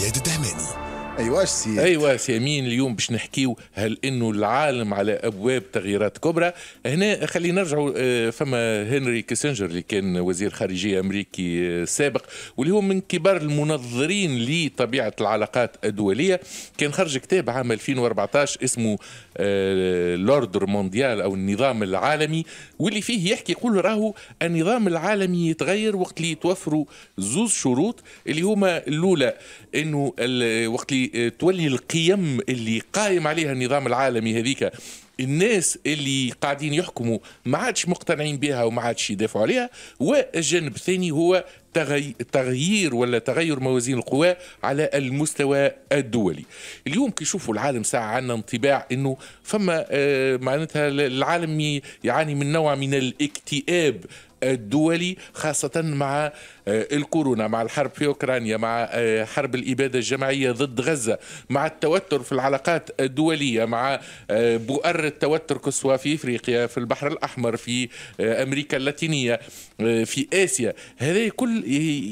Jed Dahmani ايوا سي ايوا امين اليوم باش نحكيو هل انه العالم على ابواب تغييرات كبرى هنا خلينا نرجعوا آه، فما هنري كيسنجر اللي كان وزير خارجيه امريكي آه، سابق واللي هو من كبار المنظرين لطبيعه العلاقات الدوليه كان خرج كتاب عام 2014 اسمه آه، لوردر مونديال او النظام العالمي واللي فيه يحكي يقول راهو النظام العالمي يتغير وقت اللي يتوفروا زوز شروط اللي هما الاولى انه وقت اللي آه، تولي القيم اللي قائم عليها النظام العالمي هذيك الناس اللي قاعدين يحكموا ما عادش مقتنعين بها وما عادش يدافعوا عليها والجانب الثاني هو تغيير ولا تغير موازين القوى على المستوى الدولي اليوم كي يشوفوا العالم ساعة عندنا انطباع انه فما آه، معناتها العالم يعاني من نوع من الاكتئاب الدولي خاصة مع آه، الكورونا مع الحرب في أوكرانيا مع آه، حرب الإبادة الجماعية ضد غزة مع التوتر في العلاقات الدولية مع آه، بؤر التوتر كسوة في إفريقيا في البحر الأحمر في أمريكا اللاتينية في آسيا هذا كل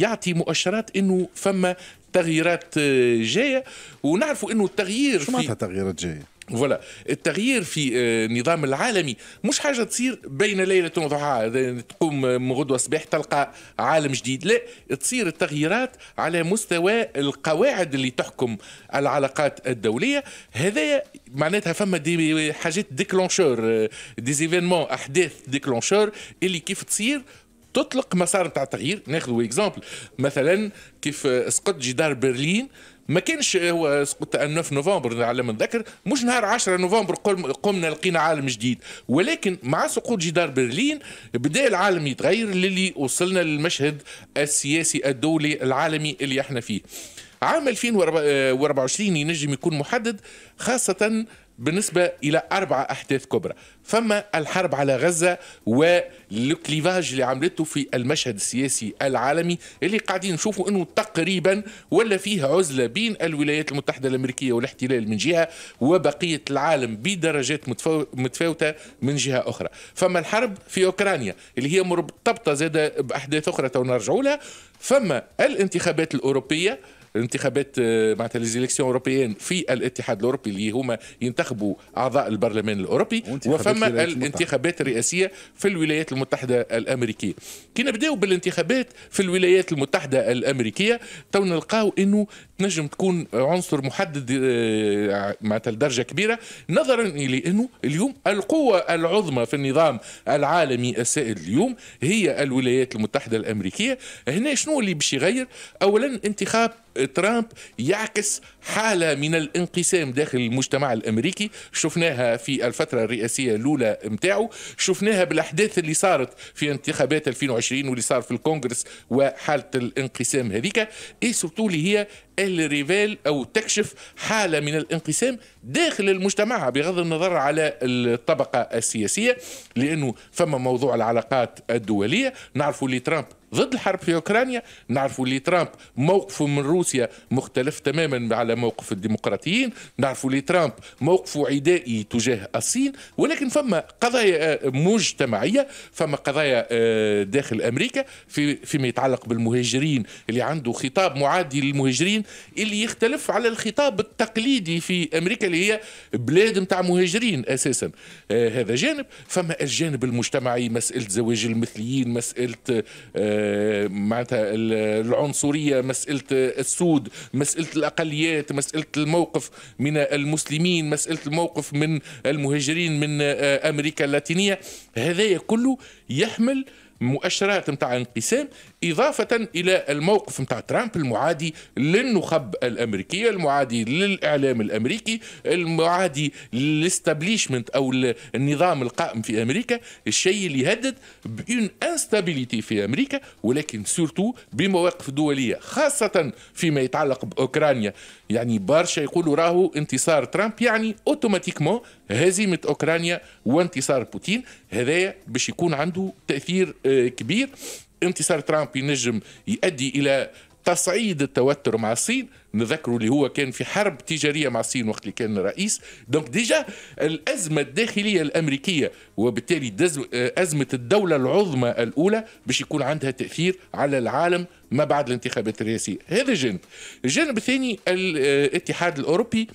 يعطي مؤشرات أنه فما تغييرات جاية ونعرفوا أنه التغيير شو معناتها تغييرات جاية؟ فوالا التغيير في آه، النظام العالمي مش حاجه تصير بين ليله وضحاها تقوم آه، من غدوه صباح تلقى عالم جديد لا تصير التغييرات على مستوى القواعد اللي تحكم العلاقات الدوليه هذا معناتها فما دي حاجات ديكلونشور آه، ديزيفينمون احداث ديكلونشور اللي كيف تصير تطلق مسار تاع التغيير ناخذ اكزامبل مثلا كيف سقط جدار برلين ما كانش هو 9 نوفمبر على ما نذكر مش نهار 10 نوفمبر قمنا لقينا عالم جديد ولكن مع سقوط جدار برلين بدا العالم يتغير للي وصلنا للمشهد السياسي الدولي العالمي اللي احنا فيه عام 2024 آه، ينجم يكون محدد خاصة بالنسبة إلى أربعة أحداث كبرى فما الحرب على غزة والكليفاج اللي عملته في المشهد السياسي العالمي اللي قاعدين نشوفوا أنه تقريبا ولا فيه عزلة بين الولايات المتحدة الأمريكية والاحتلال من جهة وبقية العالم بدرجات متفاوتة من جهة أخرى فما الحرب في أوكرانيا اللي هي مرتبطة زادة بأحداث أخرى تو لها فما الانتخابات الأوروبية انتخابات آه، معناتها ليزيليكسيون اوروبيين في الاتحاد الاوروبي اللي هما ينتخبوا اعضاء البرلمان الاوروبي وفما الانتخابات الرئاسيه في الولايات المتحده الامريكيه كي نبداو بالانتخابات في الولايات المتحده الامريكيه تو نلقاو انه تنجم تكون عنصر محدد آه، معناتها لدرجه كبيره نظرا لانه اليوم القوه العظمى في النظام العالمي السائد اليوم هي الولايات المتحده الامريكيه هنا شنو اللي باش يغير اولا انتخاب ترامب يعكس حالة من الانقسام داخل المجتمع الأمريكي شفناها في الفترة الرئاسية الأولى متاعه شفناها بالأحداث اللي صارت في انتخابات 2020 واللي صار في الكونغرس وحالة الانقسام هذيك إيه سورتو هي ريفيل أو تكشف حالة من الانقسام داخل المجتمع بغض النظر على الطبقة السياسية لأنه فما موضوع العلاقات الدولية نعرفوا اللي ترامب ضد الحرب في اوكرانيا نعرفوا اللي ترامب موقفه من روسيا مختلف تماما على موقف الديمقراطيين نعرفوا اللي ترامب موقفه عدائي تجاه الصين ولكن فما قضايا آه، مجتمعيه فما قضايا آه، داخل امريكا في فيما يتعلق بالمهاجرين اللي عنده خطاب معادي للمهاجرين اللي يختلف على الخطاب التقليدي في امريكا اللي هي بلاد نتاع مهاجرين اساسا آه هذا جانب فما الجانب المجتمعي مساله زواج المثليين مساله آه معناتها العنصريه مساله السود مساله الاقليات مساله الموقف من المسلمين مساله الموقف من المهاجرين من آه امريكا اللاتينيه هذايا كله يحمل مؤشرات نتاع انقسام إضافة إلى الموقف نتاع ترامب المعادي للنخب الأمريكية المعادي للإعلام الأمريكي المعادي للاستابليشمنت أو النظام القائم في أمريكا الشيء اللي يهدد بإن انستابيليتي في أمريكا ولكن سورتو بمواقف دولية خاصة فيما يتعلق بأوكرانيا يعني برشا يقولوا راهو انتصار ترامب يعني اوتوماتيكمون هزيمة أوكرانيا وانتصار بوتين هذايا باش يكون عنده تأثير آه، كبير انتصار ترامب ينجم يؤدي الى تصعيد التوتر مع الصين نذكروا اللي هو كان في حرب تجاريه مع الصين وقت اللي كان رئيس دونك ديجا الازمه الداخليه الامريكيه وبالتالي ازمه الدوله العظمى الاولى باش يكون عندها تاثير على العالم ما بعد الانتخابات الرئاسيه هذا جانب الجانب الثاني الاتحاد الاوروبي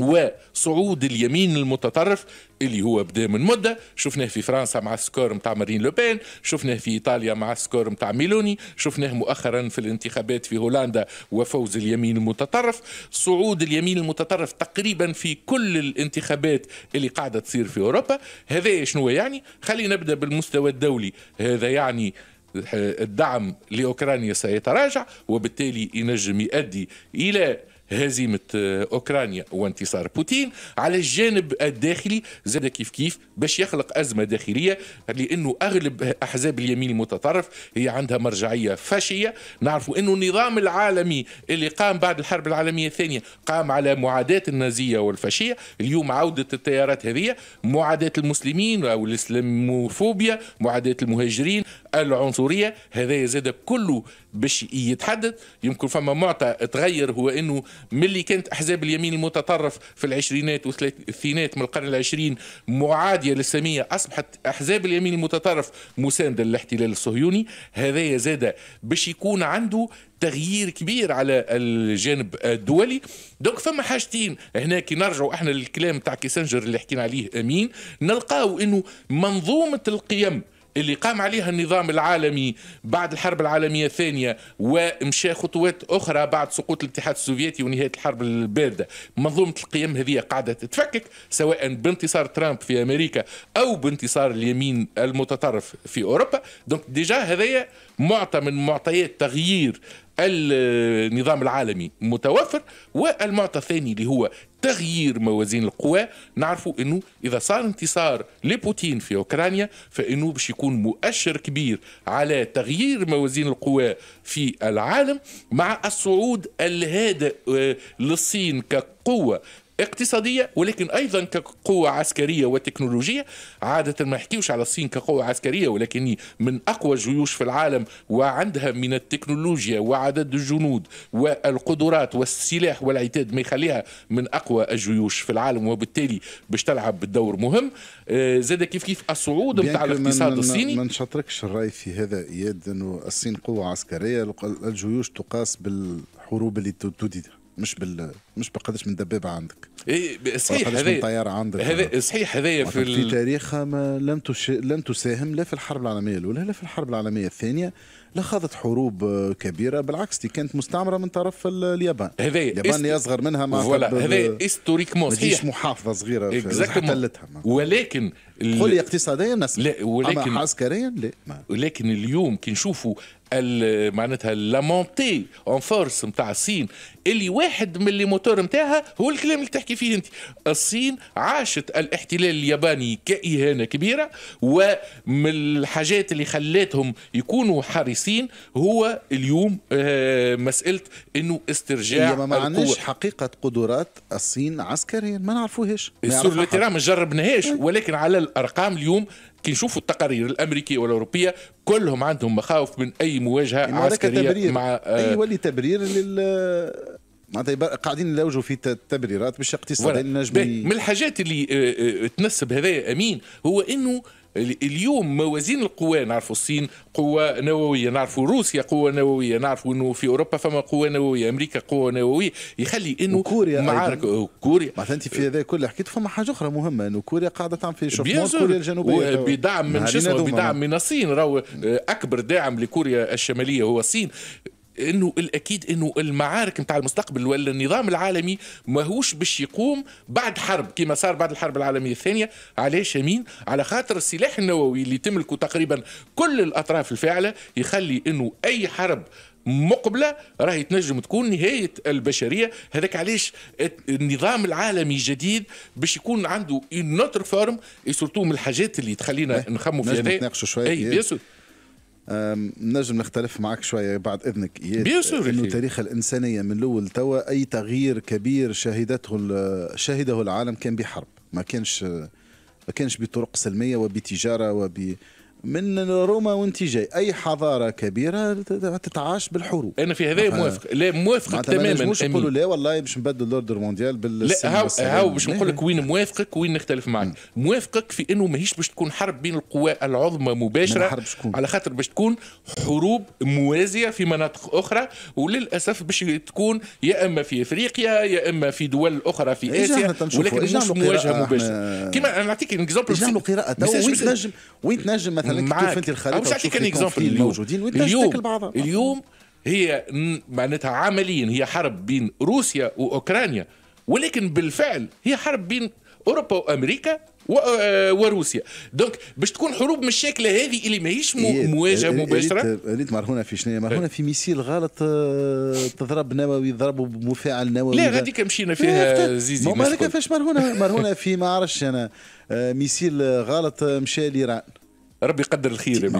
وصعود اليمين المتطرف اللي هو بدا من مده شفناه في فرنسا مع السكور نتاع مارين لوبين شفناه في ايطاليا مع السكور نتاع ميلوني شفناه مؤخرا في الانتخابات في هولندا وفوز اليمين المتطرف صعود اليمين المتطرف تقريبا في كل الانتخابات اللي قاعده تصير في اوروبا هذا شنو يعني خلينا نبدا بالمستوى الدولي هذا يعني آه الدعم لاوكرانيا سيتراجع وبالتالي ينجم يؤدي الى هزيمة آه، أوكرانيا وانتصار بوتين على الجانب الداخلي زاد كيف كيف باش يخلق أزمة داخلية لأنه أغلب أحزاب اليمين المتطرف هي عندها مرجعية فاشية نعرفوا أنه النظام العالمي اللي قام بعد الحرب العالمية الثانية قام على معاداة النازية والفاشية اليوم عودة التيارات هذه معاداة المسلمين أو الإسلاموفوبيا معاداة المهاجرين العنصريه هذا زاد كله باش يتحدد يمكن فما معطى تغير هو انه ملي كانت احزاب اليمين المتطرف في العشرينات والثلاثينات من القرن العشرين معاديه للساميه اصبحت احزاب اليمين المتطرف مسانده للاحتلال الصهيوني هذا زاد باش يكون عنده تغيير كبير على الجانب الدولي دونك فما حاجتين هنا كي نرجعوا احنا للكلام تاع كيسنجر اللي حكينا عليه امين نلقاو انه منظومه القيم اللي قام عليها النظام العالمي بعد الحرب العالمية الثانية ومشى خطوات أخرى بعد سقوط الاتحاد السوفيتي ونهاية الحرب الباردة منظومة القيم هذه قاعدة تتفكك سواء بانتصار ترامب في أمريكا أو بانتصار اليمين المتطرف في أوروبا دونك ديجا هذايا معطى من معطيات تغيير النظام العالمي متوفر والمعطى الثاني اللي هو تغيير موازين القوى نعرفوا انه اذا صار انتصار لبوتين في اوكرانيا فانه باش يكون مؤشر كبير على تغيير موازين القوى في العالم مع الصعود الهادئ آه، للصين كقوة اقتصادية ولكن أيضا كقوة عسكرية وتكنولوجية عادة ما يحكيوش على الصين كقوة عسكرية ولكن من أقوى الجيوش في العالم وعندها من التكنولوجيا وعدد الجنود والقدرات والسلاح والعتاد ما يخليها من أقوى الجيوش في العالم وبالتالي باش تلعب دور مهم آه، زاد كيف كيف الصعود نتاع الاقتصاد الصيني ما شطركش الرأي في هذا إياد أنه الصين قوة عسكرية الجيوش تقاس بالحروب اللي تديرها مش بال مش بقدش من دبابه عندك اي صحيح هذا طياره عندك هذا صحيح هذا في ال... في تاريخها ما لم تش... لم تساهم لا في الحرب العالميه الاولى لا في الحرب العالميه الثانيه لا خاضت حروب آه، كبيره بالعكس دي كانت مستعمره من طرف اليابان هذا اليابان است... اصغر منها ما فوالا هذا هيستوريكمون صحيح محافظه صغيره احتلتها ولكن ال... قولي اقتصاديا نسمع لا ولكن عسكريا لا ما. ولكن اليوم كي نشوفوا معناتها لامونتي اون فورس نتاع الصين اللي واحد من اللي موتور نتاعها هو الكلام اللي تحكي فيه انت الصين عاشت الاحتلال الياباني كإهانة كبيرة ومن الحاجات اللي خلاتهم يكونوا حريصين هو اليوم آه، مسألة انه استرجاع ما معناش حقيقة قدرات الصين عسكريا ما نعرفوهاش السور ما جربناهاش إيه. ولكن على الارقام اليوم كي نشوفوا التقارير الامريكيه والاوروبيه كلهم عندهم مخاوف من اي مواجهه عسكريه تبرير. مع آه ولي أيوة، تبرير لل معناتها قاعدين نلوجوا في تبريرات باش اقتصاد النجم من الحاجات اللي آه، آه، تنسب هذا امين هو انه اليوم موازين القوى نعرفوا الصين قوة نووية نعرفوا روسيا قوة نووية نعرفوا انه في اوروبا فما قوة نووية امريكا قوة نووية يخلي انه كوريا معارك كوريا معناتها انت في هذا كله حكيت فما حاجة أخرى مهمة انه كوريا قاعدة تعمل في شوف كوريا الجنوبية بدعم من جسمه بدعم من الصين راهو آه، أكبر داعم لكوريا الشمالية هو الصين انه الاكيد انه المعارك نتاع المستقبل ولا النظام العالمي ماهوش باش يقوم بعد حرب كما صار بعد الحرب العالميه الثانيه علاش يمين على خاطر السلاح النووي اللي تملكه تقريبا كل الاطراف الفاعله يخلي انه اي حرب مقبله راهي تنجم تكون نهايه البشريه هذاك علاش النظام العالمي الجديد باش يكون عنده نوتر فورم سورتو من الحاجات اللي تخلينا نخمو في نتناقشوا شويه اي نجم نختلف معك شويه بعد اذنك اياس انه تاريخ الانسانيه من الاول توا اي تغيير كبير شهدته شهده العالم كان بحرب ما كانش ما كانش بطرق سلميه وبتجاره وب من روما وانت جاي اي حضاره كبيره تتعاش بالحروب انا في هذا موافق لا موافق تماما مش نقولوا لا والله باش نبدل الاوردر مونديال بال لا هاو, هاو باش نقول لك وين موافقك وين نختلف معك موافقك في انه ماهيش باش تكون حرب بين القوى العظمى مباشره على خاطر باش تكون حروب موازيه في مناطق اخرى وللاسف باش تكون يا اما في افريقيا يا اما في دول اخرى في اسيا ولكن مش مواجهه مباشره آه، كما نعطيك اكزامبل قراءه وين تنجم وين تنجم مثلا معاك انت الخريطه باش نعطيك ان اكزومبل الموجودين اليوم اليوم هي معناتها عمليا هي حرب بين روسيا واوكرانيا ولكن بالفعل هي حرب بين اوروبا وامريكا آه، وروسيا دونك باش تكون حروب من الشكل هذه اللي ماهيش إيه، مواجهه إيه، إيه، مباشره ريت مرهونة في شنو مرهونة في ميسيل غلط آه، تضرب نووي ضربوا بمفاعل نووي لا غاديك مشينا فيها زيزي ما هذاك فاش مرهونه مرهونه في ما عرفش انا آه، ميسيل غلط مشى لايران ربي يقدر الخير يا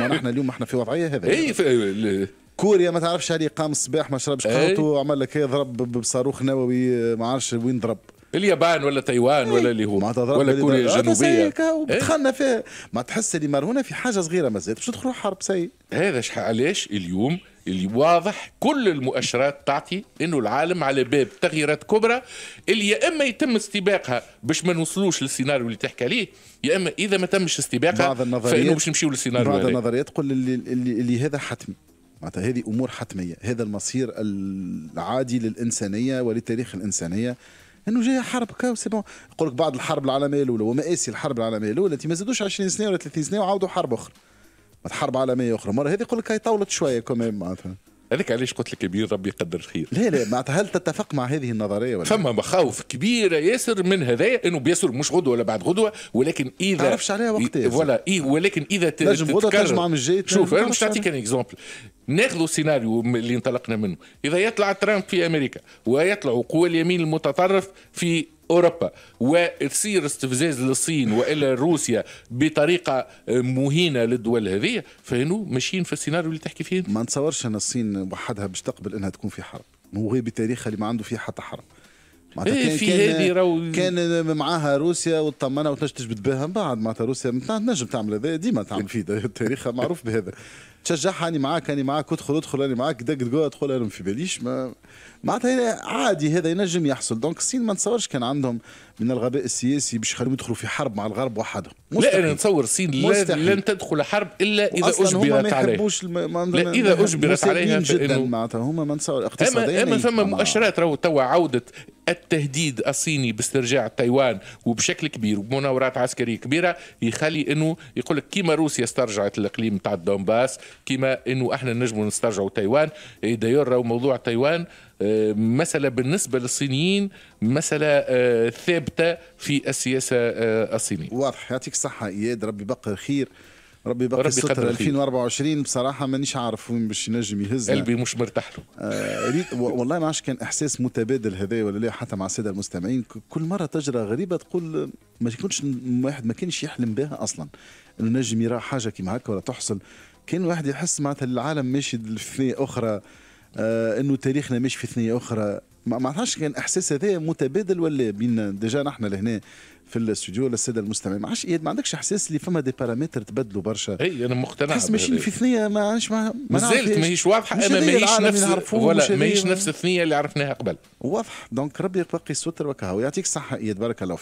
ما نحن اليوم احنا في وضعيه هذا اي كوريا ما تعرفش علي قام الصباح ما شربش قهوته وعمل لك ضرب بصاروخ نووي آه، ما عرفش وين ضرب اليابان ولا تايوان ولا اللي هو ولا كوريا آه، الجنوبيه دخلنا فيها ما تحس اللي مرهونه في حاجه صغيره مازالت باش تدخلوا حرب سيء هذا علاش اليوم اللي واضح كل المؤشرات تعطي انه العالم على باب تغييرات كبرى اللي يا اما يتم استباقها باش ما نوصلوش للسيناريو اللي تحكي عليه يا اما اذا ما تمش استباقها بعض النظريات فانه باش نمشيو للسيناريو بعض النظريات تقول اللي, اللي, اللي هذا حتمي معناتها هذه امور حتميه هذا المصير العادي للانسانيه ولتاريخ الانسانيه انه جايه حرب كاو سي بون يقول لك بعد الحرب العالميه الاولى ومآسي الحرب العالميه الاولى ما زادوش 20 سنه ولا 30 سنه وعاودوا حرب اخرى حرب عالميه اخرى مره هذه يقول لك هي طولت شويه كمان معناتها هذاك علاش قلت لك كبير ربي يقدر الخير لا لا معناتها هل تتفق مع هذه النظريه ولا فما مخاوف كبيره ياسر من هذايا انه بيسر مش غدوه ولا بعد غدوه ولكن اذا ما تعرفش عليها وقتها ولا إيه ولكن اذا تنجم غدوه ترجع من الجيت شوف انا باش نعطيك ان اكزومبل ناخذوا السيناريو اللي انطلقنا منه اذا يطلع ترامب في امريكا ويطلع قوى اليمين المتطرف في اوروبا وتصير استفزاز للصين والى روسيا بطريقه مهينه للدول هذه فهنو ماشيين في السيناريو اللي تحكي فيه ما نتصورش ان الصين وحدها باش تقبل انها تكون في حرب وهي بتاريخها اللي ما عنده فيه حتى حرب معناتها إيه، كان في هذه رو... كان معاها روسيا وطمنها وتنجم تجبد بها من بعد معناتها روسيا تنجم تعمل هذا ديما تعمل في تاريخها معروف بهذا تشجعها اني معاك اني معاك ادخل ادخل اني معاك دق دق ادخل انا في باليش ما معناتها عادي هذا ينجم يحصل دونك الصين ما نتصورش كان عندهم من الغباء السياسي باش يخليهم يدخلوا في حرب مع الغرب وحدهم لا انا نتصور الصين لن تدخل حرب الا اذا اجبرت عليها الم... لا اذا اجبرت عليها جدا معناتها هما ما نتصور اقتصاديا اما ثم مؤشرات راهو توا عوده التهديد الصيني باسترجاع تايوان وبشكل كبير ومناورات عسكريه كبيره يخلي انه يقول لك كيما روسيا استرجعت الاقليم تاع الدونباس كيما انه احنا نجموا نسترجعوا تايوان إيه، دايور راهو موضوع تايوان مسألة بالنسبة للصينيين مسألة آه، ثابتة في السياسة آه، الصينية واضح يعطيك الصحة إياد ربي بقى خير ربي ربي ستر 2024 بصراحة مانيش عارف وين باش ينجم يهزنا قلبي مش مرتاح له آه والله ما عادش كان إحساس متبادل هذا ولا لا حتى مع السادة المستمعين كل مرة تجربة غريبة تقول ما يكونش واحد ما كانش يحلم بها أصلا إنه نجم يرى حاجة كيما هكا ولا تحصل كان واحد يحس معناتها العالم ماشي لفنية أخرى آه، انه تاريخنا مش في ثنيه اخرى ما عرفش كان احساس هذا متبادل ولا بين ديجا نحن لهنا في الاستوديو ولا الساده المستمعين ما عادش ما عندكش احساس اللي فما دي بارامتر تبدلوا برشا اي انا مقتنع تحس ماشيين في ثنيه ما عادش ما مازالت ماهيش واضحه اما ماهيش نفس ولا ماهيش نفس الثنيه اللي عرفناها قبل واضح دونك ربي يبقي الستر وكهو يعطيك الصحه اياد بارك الله فيك